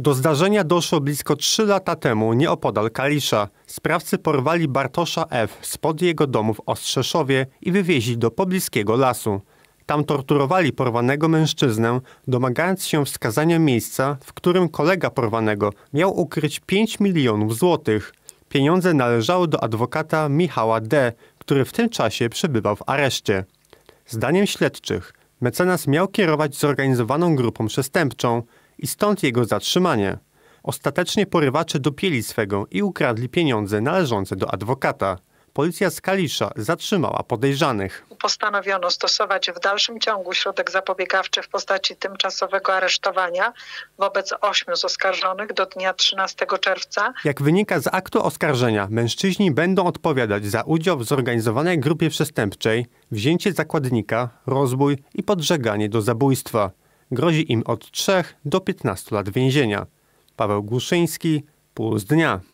Do zdarzenia doszło blisko 3 lata temu nieopodal Kalisza. Sprawcy porwali Bartosza F. spod jego domu w Ostrzeszowie i wywieźli do pobliskiego lasu. Tam torturowali porwanego mężczyznę, domagając się wskazania miejsca, w którym kolega porwanego miał ukryć 5 milionów złotych. Pieniądze należały do adwokata Michała D., który w tym czasie przebywał w areszcie. Zdaniem śledczych, mecenas miał kierować zorganizowaną grupą przestępczą – i stąd jego zatrzymanie. Ostatecznie porywacze dopieli swego i ukradli pieniądze należące do adwokata. Policja z Kalisza zatrzymała podejrzanych. Postanowiono stosować w dalszym ciągu środek zapobiegawczy w postaci tymczasowego aresztowania wobec ośmiu z oskarżonych do dnia 13 czerwca. Jak wynika z aktu oskarżenia, mężczyźni będą odpowiadać za udział w zorganizowanej grupie przestępczej, wzięcie zakładnika, rozbój i podżeganie do zabójstwa grozi im od 3 do 15 lat więzienia. Paweł Głuszyński, Puls Dnia.